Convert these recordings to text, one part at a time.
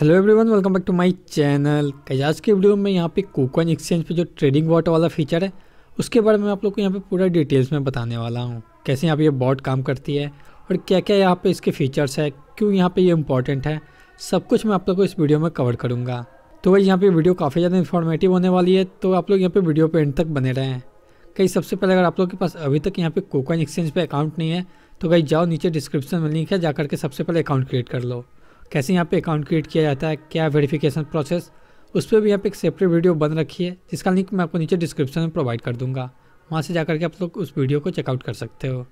hello everyone welcome back to my channel आज के video में यहाँ पे कोकन एक्सचेंज पे जो ट्रेडिंग बॉट वाला फीचर है उसके बारे में आप लोग को यहाँ पे पूरा डिटेल्स में बताने वाला हूँ कैसे यहाँ पे ये बॉट काम करती है और क्या क्या यहाँ पे इसके फीचर्स है क्यों यहाँ पे ये इंपॉर्टेंट है सब कुछ मैं आप लोग को इस वीडियो में कवर करूँगा तो वही यहाँ पर वीडियो काफ़ी ज़्यादा इन्फॉर्मेटिव होने वाली है तो आप लोग यहाँ पर वीडियो पर एंड तक बने रहें कहीं सबसे पहले अगर आप लोग के पास अभी तक यहाँ पर कोकन एक्सचेंज पर अकाउंट नहीं है तो कहीं जाओ नीचे डिस्क्रिप्शन में लिंक है जा करके सबसे पहले अकाउंट क्रिएट कर लो कैसे यहाँ पे अकाउंट क्रिएट किया जाता है क्या वेरिफिकेशन प्रोसेस उस पर भी यहाँ पे एक सेपरेट वीडियो बन रखी है जिसका लिंक मैं आपको नीचे डिस्क्रिप्शन में प्रोवाइड कर दूंगा वहाँ से जाकर के आप लोग उस वीडियो को चेकआउट कर सकते हो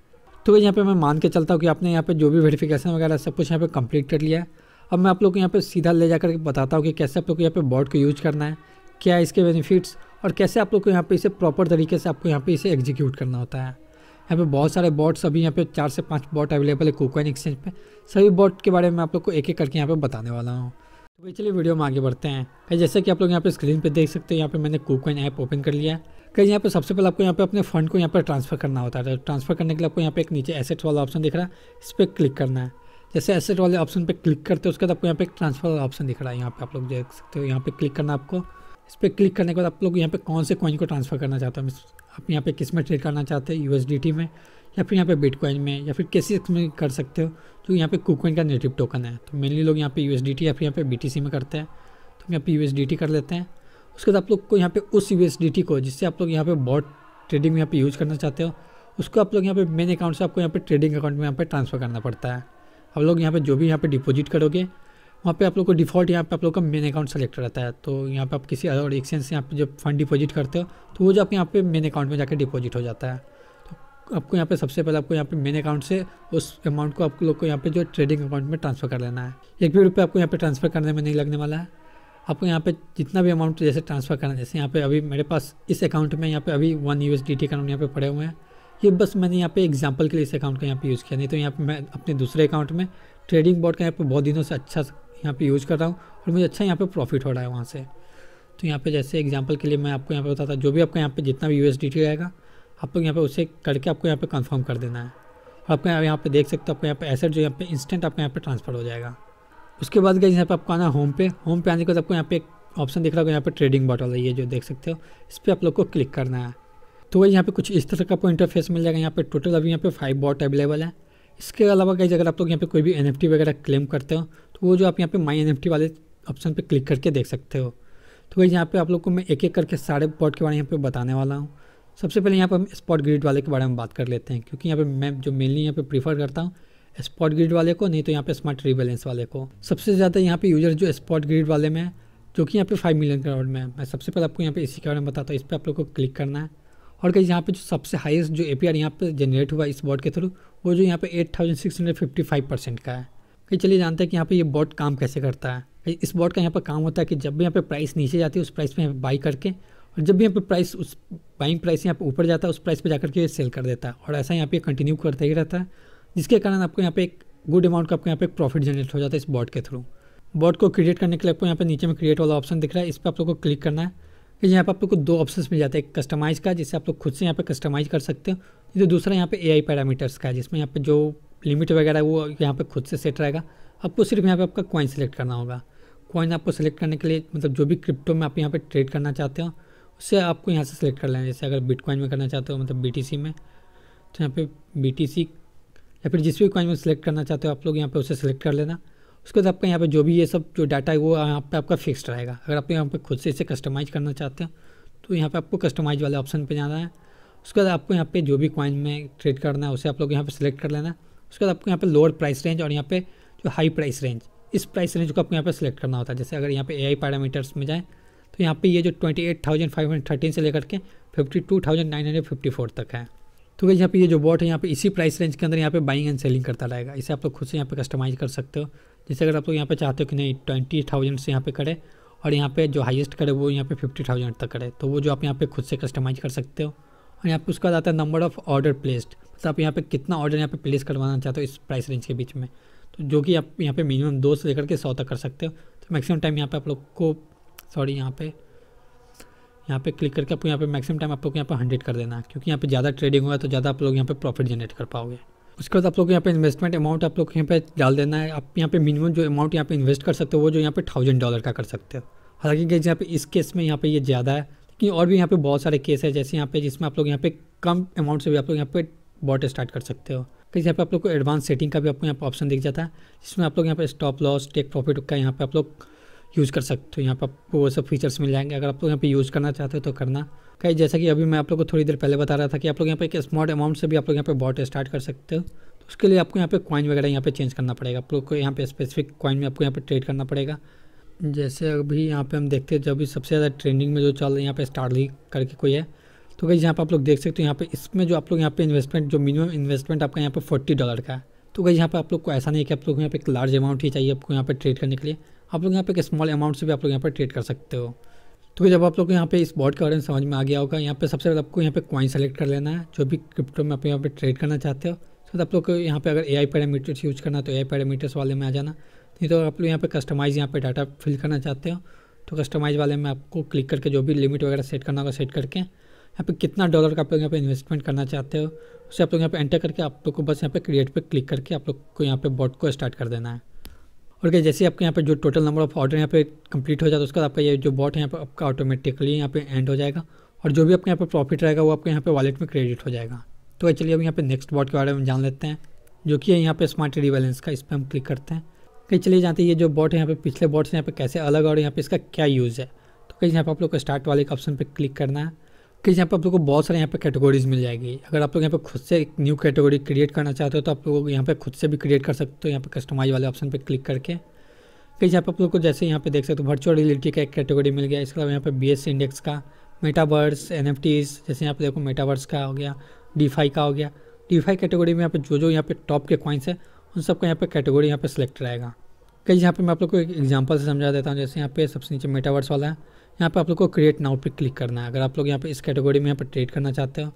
तो यहाँ पर मैं मान के चलता हूँ कि आपने यहाँ पर जो भी वेरीफिकेशन वगैरह सब कुछ यहाँ पर कंप्लीट कर लिया है अब मैं आप लोग को यहाँ पे सीधा ले जाकर के बताता हूँ कि कैसे आप लोग को यहाँ पे बॉर्ड को यूज करना है क्या इसके बेनिफिट्स और कैसे आप लोग को यहाँ पे इसे प्रॉपर तरीके से आपको यहाँ पे इसे एग्जीक्यूट करना होता है यहाँ पे बहुत सारे बॉट्स अभी यहाँ पे चार से पाँच बॉट अवेलेबल है कोकोइन एक्सचेंज पे सभी बॉट के बारे में आप लोग को एक एक करके यहाँ पे बताने वाला हूँ तो भाई चलिए वीडियो में आगे बढ़ते हैं कहीं जैसे कि आप लोग यहाँ पे स्क्रीन पे देख सकते हैं यहाँ पे मैंने कोकोइन ऐप ओपन कर लिया कहीं यहाँ पे सबसे पहले आपको यहाँ पे अपने फंड को यहाँ पर ट्रांसफर करना होता है ट्रांसफर करने के लिए आपको यहाँ पे एक नीचे एसेट वाला ऑप्शन दिख रहा है इस पर क्लिक करना है जैसे एसेट वाले ऑप्शन पर क्लिक करते हैं उसके बाद आपको यहाँ पे एक ट्रांसफर वाला ऑप्शन दिख रहा है यहाँ पे आप लोग देख सकते हो यहाँ पे क्लिक करना आपको इस पर क्लिक करने के बाद आप लोग यहाँ पे कौन से कॉइन को ट्रांसफ़र करना चाहते हैं आप यहाँ पे किस में ट्रेड करना चाहते हैं यूएसडीटी में या फिर यहाँ पे बिटकॉइन में या फिर किसी में कर सकते हो तो यहाँ पे कुकॉइन का नेटिव टोकन है तो मेनली लोग यहाँ पे यू या फिर यहाँ पे बी में करते हैं तो हम यहाँ पे यू कर लेते हैं उसके बाद आप लोग को यहाँ पे उस यू को जिससे आप लोग यहाँ पे बॉट ट्रेडिंग में यहाँ पे यूज़ करना चाहते हो उसको आप लोग यहाँ पे मेन अकाउंट से आपको यहाँ पे ट्रेडिंग अकाउंट में यहाँ पे ट्रांसफ़र करना पड़ता है आप लोग यहाँ पे जो भी यहाँ पे डिपॉजिट करोगे वहाँ पे आप लोग को डिफ़ॉल्ट यहाँ पे आप लोग का मेन अकाउंट सेलेक्ट रहता है तो यहाँ पे आप किसी अदर एक्सचेंज से यहाँ पे जब फंड डिपॉजिट करते हो तो वो जो आप यहाँ पे मेन अकाउंट में जाकर डिपॉजिट हो जाता है तो आपको यहाँ पे सबसे पहले आपको यहाँ पे मेन अकाउंट से उस अमाउंट को आप लोग को यहाँ पे जो ट्रेडिंग अकाउंट में ट्रांसफ़र कर लेना है एक भी रुपये आपको यहाँ पे ट्रांसफ़र करने में नहीं लगने वाला है आपको यहाँ पे जितना भी अमाउंट जैसे ट्रांसफ़र करना है जैसे यहाँ पे अभी मेरे पास इस अकाउंट में यहाँ पे अभी one U S D T account यहाँ पे पड़े हुए हैं ये बस मैंने यहाँ पे एग्जाम्पल के लिए इस अकाउंट का यहाँ पे यूज़ किया नहीं तो यहाँ पे मैं अपने दूसरे अकाउंट में ट्रेडिंग बोर्ड का यहाँ पे बहुत दिनों से अच्छा यहाँ पे यूज़ कर रहा हूँ और मुझे अच्छा यहाँ पे प्रॉफिट हो रहा है वहाँ से तो यहाँ पे जैसे एग्जांपल के लिए मैं आपको यहाँ पे बताता जो भी आपका यहाँ पे जितना भी यू आएगा आप लोग यहाँ पे उसे करके आपको यहाँ पे कंफर्म कर देना है और आपको यहाँ पे देख सकते हो आपको यहाँ पे एसेट जो यहाँ पे इंस्टेंट आपको यहाँ पे ट्रांसफर हो जाएगा उसके बाद गई यहाँ पे आपको आना होम पे होम पे आने के बाद आपको यहाँ पे एक ऑप्शन दिख रहा होगा यहाँ पे ट्रेडिंग बॉटल है ये जो देख सकते हो इस पर आप लोग को क्लिक करना है तो वही यहाँ पे कुछ इस तरह का आपको इंटरफेस मिल जाएगा यहाँ पे टोटल अभी यहाँ पे फाइव बॉट अवेलेबल है इसके अलावा कहीं अगर आप लोग यहाँ पे कोई भी एन वगैरह क्लेम करते हो तो वो जो आप यहाँ पे माई एन वाले ऑप्शन पे क्लिक करके देख सकते हो तो वही यहाँ पे आप लोग को मैं एक एक करके सारे पॉट के बारे में यहाँ पे बताने वाला हूँ सबसे पहले यहाँ पर हम स्पॉट ग्रिड वाले के बारे में बात कर लेते हैं क्योंकि यहाँ पर मैं जो मेनली यहाँ पर प्रीफर करता हूँ स्पॉट ग्रिड वाले को नहीं तो यहाँ पर स्मार्ट रिबेलेंस वाले को सबसे ज़्यादा यहाँ पे यूजर जो स्पॉट ग्रिड वाले में जो कि यहाँ पे फाइव मिलियन करोड़ में है मैं सबसे पहले आपको यहाँ पे इसी के बारे में बताता हूँ इस पर आप लोग को क्लिक करना है और कहीं यहाँ पे जो सबसे हाईएस्ट जो ए पी आर यहाँ पर जनरेट हुआ इस बॉर्ड के थ्रू वो जो यहाँ पे 8655 परसेंट का है कहीं चलिए जानते हैं कि यहाँ पे ये बॉट काम कैसे करता है इस बॉट का यहाँ पर काम होता है कि जब भी यहाँ पे प्राइस नीचे जाती है उस प्राइस पे यहाँ पे बाई करके और जब भी यहाँ पे प्राइस उस बाइंग प्राइस यहाँ पे ऊपर जाता है उस प्राइस पे जाकर के सेल कर देता है और ऐसा यहाँ पे कंटिन्यू करता ही रहता है जिसके कारण आपको यहाँ पे एक गुड अमाउंट का आपको यहाँ पे एक प्रॉफिट जनरेट हो जाता है इस बॉट के थ्रू बॉट को क्रिएट करने के लिए आपको यहाँ पे नीचे में क्रिएट वाला ऑप्शन दिख रहा है इस पर आप लोग को क्लिक करना है फिर यहाँ पर आप लोग को दो ऑप्शन मिल जाता है एक कस्टमाइज़ का जिससे आप लोग खुद से यहाँ पर कस्टमाइज़ कर सकते हो तो दूसरा यहाँ पे एआई पैरामीटर्स का है जिसमें यहाँ पे जो लिमिट वगैरह वो यहाँ पे खुद से सेट रहेगा आपको सिर्फ यहाँ पे आपका कॉइन सेलेक्ट करना होगा कॉइन आपको सेलेक्ट करने के लिए मतलब जो भी क्रिप्टो में आप यहाँ पर ट्रेड करना चाहते हो उससे आपको यहाँ से सेलेक्ट कर लेना जैसे अगर बिटकॉइन में करना चाहते हो मतलब बी में तो यहाँ पर बी या फिर जिस भी कॉइन में सेलेक्ट करना चाहते हो आप लोग यहाँ पर उसे सेलेक्ट कर लेना उसके बाद आपका यहाँ पे जो भी ये सब जो डाटा है वो यहाँ पे आपका फिक्स्ड रहेगा अगर आप यहाँ पे खुद से इसे कस्टमाइज़ करना चाहते हैं तो यहाँ पे आपको कस्टमाइज वाले ऑप्शन पे जाना है उसके बाद आपको यहाँ पे जो भी कॉइन में ट्रेड करना है उसे आप लोग यहाँ पे सिलेक्ट कर लेना है उसके बाद आपको यहाँ पे लोअर प्राइस रेंज और यहाँ पे जो हाई प्राइस रेंज इस प्राइस रेंज को आपको यहाँ पे सिलेक्ट करना होता है जैसे अगर यहाँ पे ए पैरामीटर्स में जाएँ तो यहाँ पर ये जो ट्वेंटी से लेकर के फिफ्टी तक है तो यहाँ पे ये जो बॉट है यहाँ पे इसी प्राइस रेंज के अंदर यहाँ पे बाइंग एंड सेलिंग करता रहेगा इसे आप लोग खुद से यहाँ पे कस्टमाइज कर सकते हो जैसे अगर आप लोग यहाँ पे चाहते हो कि नहीं ट्वेंटी थाउजेंड से यहाँ पे करें और यहाँ पे जो हाईएस्ट करे वो यहाँ पे फिफ्टी थाउजेंड तक करे तो वो जो आप यहाँ पे खुद से कस्टमाइज कर सकते हो और यहाँ पे उसका आता है नंबर ऑफ़ ऑर्डर प्लेस्ड तो आप यहाँ पे कितना ऑर्डर यहाँ पे प्लेस करवाना चाहते हो इस प्राइस रेंज के बीच में तो जो कि आप यहाँ पे मिनिमम दो से लेकर के सौ तक कर सकते हो तो मैक्सिमम टाइम यहाँ पे आप लोग को सॉरी यहाँ पे यहाँ पे क्लिक करके आपको यहाँ पे मैक्सिमम टाइम आप लोग यहाँ पे हंड्रेड कर देना क्योंकि यहाँ पे ज़्यादा ट्रेडिंग हुआ तो ज़्यादा आप लोग यहाँ पे प्रॉफिट जनरेट कर पाओगे उसके बाद आप लोग यहाँ पे इन्वेस्टमेंट अमाउंट आप लोग यहाँ पे डाल देना है आप यहाँ पे मिनिमम जो अमाउंट यहाँ पे इन्वेस्ट कर सकते हो वो जो यहाँ पे थाउजेंड डॉलर का कर सकते हो हालांकि गई यहाँ पे इस केस में यहाँ पे ये ज़्यादा है कि और भी यहाँ पे बहुत सारे केस है जैसे यहाँ पे जिसमें आप लोग यहाँ पे कम अमाउंट से भी आप लोग यहाँ पे बॉट स्टार्ट कर सकते हो कहीं यहाँ पे आप लोग को एडवांस सेटिंग का भी आपको यहाँ पे ऑप्शन दिख जाता है जिसमें आप लोग यहाँ पे स्टॉप लॉस टेक प्रॉफिट का यहाँ पे आप लोग यूज़ कर सकते हो यहाँ पर आपको वो सब फीचर्स मिल जाएंगे अगर आप लोग यहाँ पे यूज़ करना चाहते हो तो करना कहीं जैसा कि अभी मैं आप लोग को थोड़ी देर पहले बता रहा था कि आप लोग यहाँ पे एक स्मार्ट अमाउंट से भी आप लोग यहाँ पे बॉट स्टार्ट कर सकते हो तो उसके लिए आपको यहाँ पे कॉइन वगैरह यहाँ पे चेंज करना पड़ेगा आप लोग को यहाँ पे स्पेसिफिक कॉइन में आपको यहाँ पे ट्रेड करना पड़ेगा जैसे अभी यहाँ पे हम देखते हैं जब भी सबसे ज़्यादा ट्रेंडिंग में जो चल रहा है यहाँ पे स्टार करके कोई है तो कहीं यहाँ पर आप लोग देख सकते हो यहाँ पे इसमें जो आप लोग यहाँ पे इन्वेस्टमेंट जो मिनिमम इन्वेस्टमेंट आपका यहाँ पे फोर्टी डॉलर का है तो कहीं यहाँ पर आप लोग को ऐसा नहीं है कि आप लोग यहाँ पे एक लार्ज अमाउंट ही चाहिए आपको यहाँ पे ट्रेड करने के लिए आप लोग यहाँ पे एक स्मॉल अमाउंट से भी आप लोग यहाँ पर ट्रेड कर सकते हो तो जब आप लोग यहाँ पे इस बॉड के बारे में समझ में आ गया होगा यहाँ पे सबसे पहले आपको यहाँ पे कॉइन सेलेक्ट कर लेना है जो भी क्रिप्टो में आप यहाँ पे ट्रेड करना चाहते हो तो आप लोग यहाँ पे अगर ए आई पैरामीटर्स यूज़ करना तो ए आई पैरामीटर्स वाले में आ जाना नहीं तो आप लोग यहाँ पे कस्टमाइज़ यहाँ पे डाटा फिल करना चाहते हो तो कस्टमाइज वाले में आपको क्लिक करके जो भी लिमिट वगैरह सेट करना होगा सेट करके यहाँ पे कितना डॉलर का आप लोग यहाँ पे इन्वेस्टमेंट करना चाहते हो उसे आप लोग यहाँ पे एंटर करके आप लोग को बस यहाँ पे क्रिएट पे क्लिक करके आप लोग को यहाँ पे बॉड को स्टार्ट कर देना है और क्या जैसे आपके यहाँ पे जो टोटल नंबर ऑफ ऑर्डर यहाँ पे कंप्लीट हो जाता है उसके बाद आपका ये जो बॉट है यहाँ पर आपका ऑटोमेटिकली यहाँ पे एंड हो जाएगा और जो भी आपके यहाँ पर प्रॉफिट रहेगा वो आपके यहाँ पे वॉलेट में क्रेडिट हो जाएगा तो चलिए अब यहाँ पे नेक्स्ट बॉट के बारे में जान लेते हैं जो कि है यहाँ पर स्मार्ट रिबैलेंस का इस पर हम क्लिक करते हैं कहीं चलिए जानते हैं ये जो बॉट है यहाँ पे पिछले बॉट से यहाँ पे कैसे अलग और यहाँ पे इसका क्या यूज़ है तो कहीं यहाँ पर आप लोग को स्टार्ट वाले ऑप्शन पर क्लिक करना है आपके यहाँ पे आप लोग को बहुत सारे यहाँ पे कैटेगरीज मिल जाएगी अगर आप लोग यहाँ पे खुद से एक न्यू कैटेगरी क्रिएट करना चाहते हो तो आप लोग यहाँ पे खुद से भी क्रिएट कर सकते हो यहाँ पे कस्टमाइज वाले ऑप्शन पे क्लिक करके कहीं यहाँ पे आप लोग को जैसे यहाँ पे देख सकते हो वर्चुअल रियलिटी का एक कैटेगरी मिल गया इसके अलावा यहाँ पे बी इंडेक्स का मेटावर्स एन जैसे यहाँ पे देखो मेटावर्स का हो गया डी का हो गया डी कैटेगरी में यहाँ पे जो जो यहाँ पे टॉप के कॉइन्स है उन सबको यहाँ पे कैटेगरी यहाँ पे सिलेक्ट रहेगा कहीं यहाँ पे मैं आप लोग को एक एग्जाम्पल से समझा देता हूँ जैसे यहाँ पे सबसे नीचे मेटावर्स वाला है यहाँ पे आप लोग को क्रिएट नाउ पे क्लिक करना है अगर आप लोग यहाँ पे इस कैटेगरी में यहाँ पर ट्रेड करना चाहते हो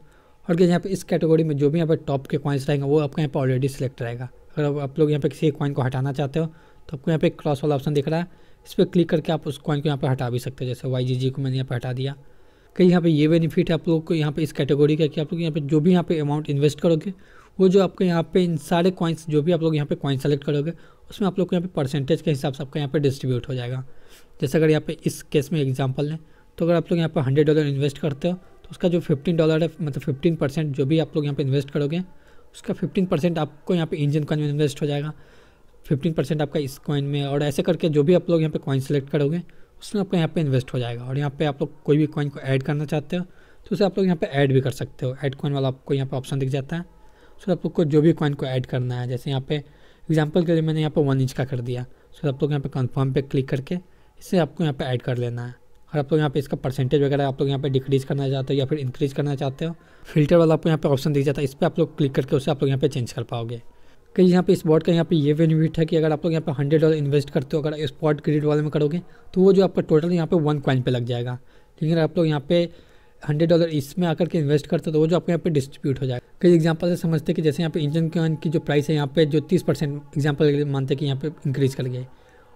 और क्या यहाँ पे इस कैटेगरी में जो भी यहाँ पे टॉप के कॉइन्स रहेंगे वो आपका यहाँ पर ऑलरेडी सिलेक्ट रहेगा अगर आप लोग यहाँ पे किसी कॉइन को हटाना चाहते हो तो आपको यहाँ पे एक क्रॉस वाला ऑप्शन दिख रहा है इस पर क्लिक करके आप उस कॉइन को यहाँ पर हटा भी सकते हो जैसे वाई को मैंने यहाँ पर हटा दिया कहीं यहाँ पे ये बेनिफिट है आप लोग को यहाँ पे इस कैटेगरी का कि आप लोग यहाँ पे जो भी यहाँ पे अमाउंट इन्वेस्ट करोगे वो जो आपको यहाँ पे इन सारे कॉइन्स जो भी आप लोग यहाँ पे कॉइन सेलेक्ट करोगे उसमें आप लोग को यहाँ पे परसेंटेज के हिसाब से आपका यहाँ पे डिस्ट्रीब्यूट हो जाएगा जैसे अगर यहाँ पे इस केस में एग्जांपल लें तो अगर आप लोग यहाँ पे हंड्रेड डॉलर इन्वेस्ट करते हो तो उसका जो फिफ्टीन डॉलर है मतलब फिफ्टीन परसेंट जो भी आप लोग यहाँ पे इन्वेस्ट करोगे उसका फिफ्टीन परसेंट आपको यहाँ पे इंजन कॉइन में इन्वेस्ट हो जाएगा फिफ्टीन परसेंट आपका इस कॉइन में और ऐसे करके जो भी आप लोग यहाँ पे कॉइन सेलेक्ट करोगे उसमें आपको यहाँ पे इन्वेस्ट हो जाएगा और यहाँ पे आप लोग कोई भी कॉइन को ऐड करना चाहते हो तो उसे आप लोग यहाँ पे ऐड भी कर सकते हो ऐड कॉइन वाला आपको यहाँ पे ऑप्शन दिख जाता है फिर आप लोग को जो भी कॉइन को ऐड करना है जैसे यहाँ पे एग्जाम्पल के लिए मैंने यहाँ पर वन इंच का कर दिया सो आप लोग यहाँ पर कन्फर्म पे क्लिक करके इसे आपको यहाँ पर ऐड कर लेना है और आप लोग यहाँ पे इसका परसेंटेज वगैरह आप लोग यहाँ पे डिक्रीज करना चाहते हो या फिर इंक्रीज करना चाहते हो फिल्टर वाला आपको यहाँ पे ऑप्शन दिख जाता है इस पर आप लोग क्लिक करके उसे आप लोग यहाँ पे चेंज कर पाओगे कहीं यहाँ पे इस बॉट का यहाँ पे ये बेनिफिट है कि अगर आप लोग यहाँ पे हंड्रेड डॉलर इन्वेस्ट करते हो अगर स्पॉट क्रेडिट वाले में करोगे तो वो जो आपका टोटल यहाँ पर वन क्वाइन पर लग जाएगा लेकिन अगर आप लोग यहाँ पे हंड्रेड डॉलर इसमें आकर के इन्वेस्ट करते हो तो वो जो आपके यहाँ पे डिस्ट्रीब्यूट हो जाएगा कई एग्जांपल से समझते हैं कि जैसे यहाँ पे इंजन की जो प्राइस है यहाँ पे जो तीस परसेंट एग्जाम्पल मानते हैं कि यहाँ पे इंक्रीज़ कर गए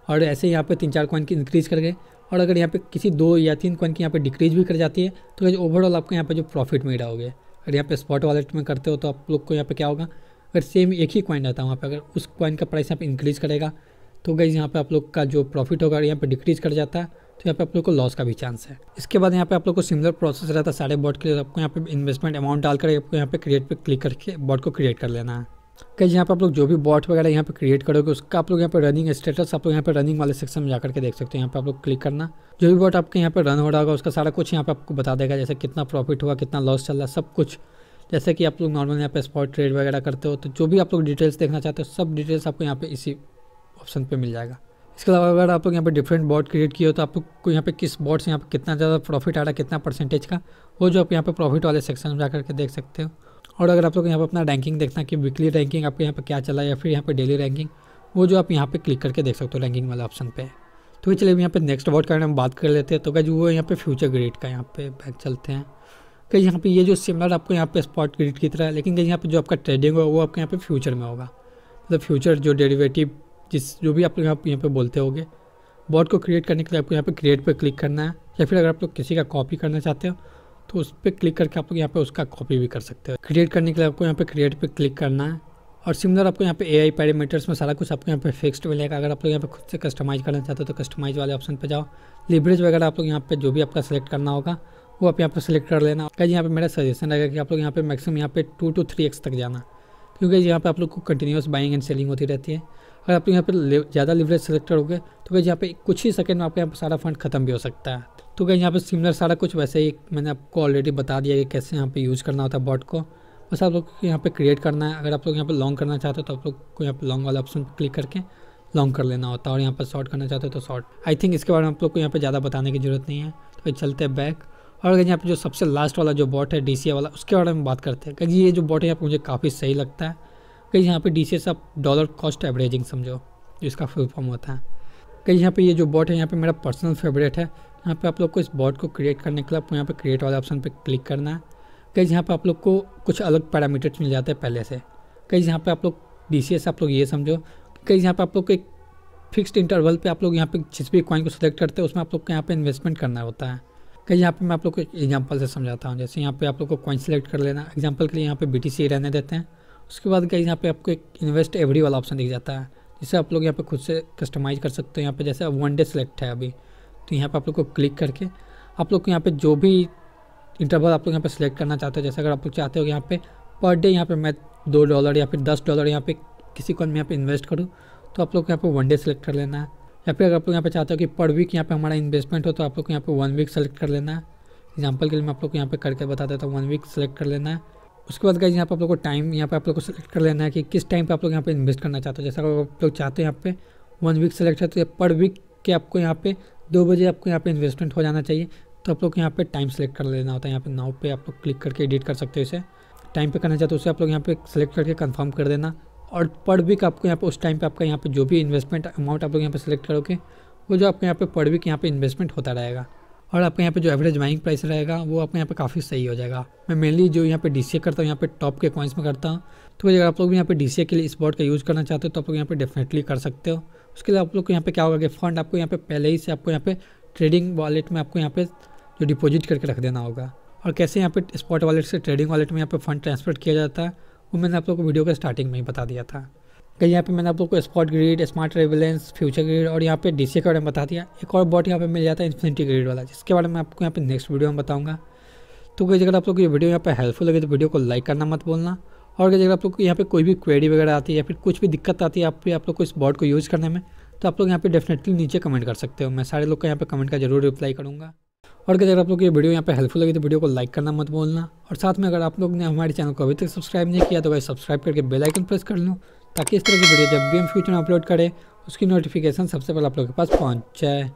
और ऐसे यहाँ पे तीन चार कॉइन की इंक्रीज़ कर गए और अगर यहाँ पे किसी दो या तीन कॉइन की यहाँ पे डिक्रीज भी कर जाती है तो ओवरऑल आपको यहाँ पे जो प्रॉफिट मिल रहा होगा अगर यहाँ पे स्पॉट वॉलेट में करते हो तो आप लोग को यहाँ पे क्या होगा अगर सेम एक ही कॉइन रहता है वहाँ पे अगर उस कॉइन का प्राइस यहाँ पे इंक्रीज़ करेगा तो गई यहाँ पे आप लोग का जो प्रॉफिट होगा यहाँ पे डिक्रीज़ कर जाता है तो यहाँ पे आप लोग को लॉस का भी चांस है इसके बाद यहाँ पे आप लोग को सिमिलर प्रोसेस रहता है सारे बॉट के लिए आपको यहाँ पे इन्वेस्टमेंट अमाउंट डालकर आपको यहाँ पे क्रिएट पे क्लिक करके बॉट को क्रिएट कर लेना है कहीं यहाँ पे आप लोग जो भी बॉट वगैरह यहाँ पे क्रिएट करोगे उसका आप लोग यहाँ पे रनिंग स्टेटस आप लोग यहाँ पे रनिंग वाले सेक्शन में जाकर के देख सकते हो यहाँ पे आप लोग क्लिक करना जो भी बॉट आपके यहाँ पे रन हो रहा होगा उसका सारा कुछ यहाँ पे आपको बता देगा जैसे कितना प्रॉफिट हुआ कितना लॉस चल रहा है सब कुछ जैसे कि आप लोग नॉर्मल यहाँ पे स्पॉट ट्रेड वगैरह करते हो तो जो भी आप लोग डिटेल्स देखना चाहते हो सब डिटेल्स आपको यहाँ पे इसी ऑप्शन पर मिल जाएगा इसके अलावा अगर आप लोग यहाँ पे डिफरेंट बॉट क्रिएट किए हो तो आप लोग को यहाँ पे किस बॉट से यहाँ पर कितना ज़्यादा प्रॉफिट आ रहा है कितना परसेंटेज का वो जो आप यहाँ पे प्रॉफिट वाले सेक्शन में जाकर के देख सकते हो और अगर आप लोग यहाँ पर अपना रैंकिंग देखना कि वीकली रैंकिंग आपके यहाँ पे क्या चला या फिर यहाँ पर डेली रैंकिंग वो जो आप यहाँ पे क्लिक करके देख सकते हो रैंकिंग वाले ऑप्शन पर तो चलिए यहाँ पर नेक्स्ट बॉट का हम बात कर लेते हैं तो क्या वो यहाँ पे फ्यूचर ग्रेड का यहाँ पे बैक चलते हैं कहीं यहाँ पर ये जो सिमिलर आपको यहाँ पे स्पॉट ग्रेड की तरह लेकिन कहीं यहाँ पर जो आपका ट्रेडिंग होगा वो आपके यहाँ पे फ्यूचर में होगा मतलब फ्यूचर जो डेरीवेटिव जिस जो भी आप लोग यहाँ यहाँ पर बोलते होगे बॉट को क्रिएट करने के लिए आपको यहाँ पे क्रिएट पर क्लिक करना है या फिर अगर आप लोग किसी का कॉपी करना चाहते हो तो उस पर क्लिक करके आप लोग यहाँ पे उसका कॉपी भी कर सकते हो क्रिएट करने के लिए आपको यहाँ पे क्रिएट पर क्लिक करना है और सिमिलर आपको यहाँ पे एआई पैरामीटर्स में सारा कुछ आपको यहाँ पे फिक्स्ड मिलेगा अगर आप लोग यहाँ पे खुद से कस्टमाइज करना चाहते हो तो कस्टमाइज वाले ऑप्शन पे जाओ लिवरेज वगैरह आप लोग यहाँ पे जो भी आपका सेलेक्ट करना होगा वो आप यहाँ पे सेलेक्ट कर लेना कहीं यहाँ पे मेरा सजेशन रहेगा कि आप लोग यहाँ पे मैक्सिमम यहाँ पे टू टू थ्री एक्स तक जाना क्योंकि यहाँ पे आप लोग को कंटिन्यूस बाइंग एंड सेलिंग होती रहती है अगर आपके यहाँ पर ज़्यादा लिवरेज सिलेक्टेड हो गए तो गई यहाँ पे कुछ ही सेकंड में आपके यहाँ पर सारा फंड खत्म भी हो सकता है तो गई यहाँ पे सिमिलर सारा कुछ वैसे ही मैंने आपको ऑलरेडी बता दिया कि कैसे यहाँ पे यूज़ करना होता है बॉट को बस आप लोग को यहाँ पे क्रिएट करना है अगर आप लोग यहाँ पे लॉन्ग करना चाहते हो तो आप लोग को यहाँ पे लॉन्ग वाला ऑप्शन क्लिक करके लॉन्ग कर लेना होता है और यहाँ पर शॉर्ट करना चाहते हो तो शॉर्ट आई थिंक इसके बारे में आप लोग को यहाँ पर ज़्यादा बताने की जरूरत नहीं है तो चलते हैं बैक और अगर यहाँ पर जो सबसे लास्ट वाला जो बॉट है डी वाला उसके बारे में बात करते हैं क्योंकि ये जो बॉट है यहाँ पर मुझे काफ़ी सही लगता है कहीं यहाँ पे डी आप डॉलर कॉस्ट एवरेजिंग समझो जिसका फुल फॉर्म होता है कहीं यहाँ पे ये जो बॉट है यहाँ पे मेरा पर्सनल फेवरेट है यहाँ पे आप लोग को इस बॉट को क्रिएट करने के लिए आपको यहाँ पे क्रिएट वाले ऑप्शन पे क्लिक करना है कहीं यहाँ पे आप लोग को कुछ अलग पैरामीटर्स मिल जाते हैं पहले से कहीं यहाँ पे आप लोग डी आप लोग ये समझो कहीं यहाँ पर आप लोग को एक फिक्सड इंटरवल पर आप लोग यहाँ पे जिस भी कॉइन को सिलेक्ट करते हैं उसमें आप लोग को यहाँ पे इन्वेस्टमेंट करना होता है कहीं यहाँ पर मैं आप लोग को एग्जाम्पल से समझाता हूँ जैसे यहाँ पर आप लोग को कॉइन सिलेक्ट कर लेना एग्जाम्पल के लिए यहाँ पे बी रहने देते हैं उसके बाद गई यहाँ पे आपको एक इन्वेस्ट एवरी वाला ऑप्शन दिख जाता है जिसे आप लोग यहाँ पे खुद से कस्टमाइज कर सकते हो यहाँ पे जैसे वन डे सेलेक्ट है अभी तो यहाँ पे आप लोग को क्लिक करके आप लोग को यहाँ पे जो भी इंटरवल आप लोग यहाँ पे सिलेक्ट करना चाहते हो जैसे अगर आप लोग चाहते हो यहाँ पे पर डे यहाँ पे मैं दो डॉलर या फिर दस डॉलर यहाँ पे किसी को यहाँ पे इन्वेस्ट करूँ तो आप लोग को यहाँ पे वन डे सेलेक्ट कर लेना है या फिर अगर आप लोग यहाँ पे चाहते हो कि पर वीक यहाँ पे हमारा इन्वेस्टमेंट हो तो आप लोग को यहाँ पे वन वीक सेलेक्ट कर लेना है एग्जाम्पल के लिए मैं आप लोग को यहाँ पे करके बता देता हूँ वन वीक सेलेक्ट कर लेना है उसके बाद गाइज यहाँ पर आप लोग को टाइम यहाँ पे आप लोग को सेलेक्ट कर लेना है कि किस टाइम पर आप लोग यहाँ पर इन्वेस्ट करना चाहते हो जैसा आप लोग चाहते हैं यहाँ पे वन वीक सेलेक्ट है हैं पर वीक के आपको यहाँ पे दो बजे आपको यहाँ पे इन्वेस्टमेंट हो जाना चाहिए तो आप लोग यहाँ पे टाइम सेलेक्ट कर लेना होता है यहाँ पे नाव पे आप लोग क्लिक करके एडिट कर सकते हो इसे टाइम पे करना चाहते हो उसे आप लोग यहाँ पे सेलेक्ट करके कंफर्म कर देना और पर वीक आपको यहाँ पे उस टाइम पे आपका यहाँ पे जो भी इन्वेस्टमेंट अमाउंट आप लोग यहाँ पे सेलेक्ट करोगे वो जो आपके यहाँ पे पर वीक यहाँ पे इन्वेस्टमेंट होता रहेगा और आपके यहाँ पे जो एवरेज बाइंग प्राइस रहेगा वो आपका यहाँ पे काफ़ी सही हो जाएगा मैं मेनली जो यहाँ पे डी करता हूँ यहाँ पे टॉप के कॉइन्स में करता हूँ तो अगर आप लोग भी यहाँ पे डी के लिए स्पॉट का यूज़ करना चाहते हो तो आप लोग यहाँ पे डेफिनेटली कर सकते हो उसके लिए आप लोग को यहाँ पे क्या होगा कि फंड आपको यहाँ पे पहले ही से आपको यहाँ पे ट्रेडिंग वॉलेट में आपको यहाँ पे जो डिपॉजिट करके रख देना होगा और कैसे यहाँ पे स्पॉट वॉलेट से ट्रेडिंग वॉलेट में यहाँ पे फंड ट्रांसफर किया जाता है वो मैंने आप लोग को वीडियो के स्टार्टिंग में ही बता दिया था कहीं यहाँ पे मैंने आप लोग को spot grid smart rebalance future grid और यहाँ पे डीसी के बारे में बता दिया एक और बॉट यहाँ पे मिल जाता है इन्फिनिटी ग्रिड वाला जिसके बारे में आपको यहाँ पे नेक्स्ट वीडियो में बताऊँगा तो कहीं अगर आप लोग को ये वीडियो यहाँ पे हेल्पफुल लगे तो वीडियो को लाइक करना मत बोलना और कहीं अगर आप लोग को यहाँ पर कोई भी क्वेरी वगैरह आती है या फिर कुछ भी दिक्कत आती है आप आप लोग को इस बॉट को यूज़ करने में तो आप लोग यहाँ पर डेफिनेटली नीचे कमेंट कर सकते हो मैं सारे लोग का यहाँ पर कमेंट का जरूर रिप्लाई करूँगा और कहीं अगर आप लोग ये वीडियो यहाँ पर हेल्पफुल लगी तो वीडियो को लाइक करना मत बोलना और साथ में अगर आप लोग ने हमारे चैनल को अभी तक सब्सक्राइब नहीं किया तो वह सब्सक्राइब करके बेलाइकन प्रेस कर लूँ ताकि इस तरह की वीडियो जब भी हम फ्यूचर में अपलोड करें उसकी नोटिफिकेशन सबसे पहले आप लोगों के पास पहुँच जाए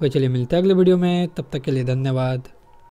तो चलिए मिलते हैं अगले वीडियो में तब तक के लिए धन्यवाद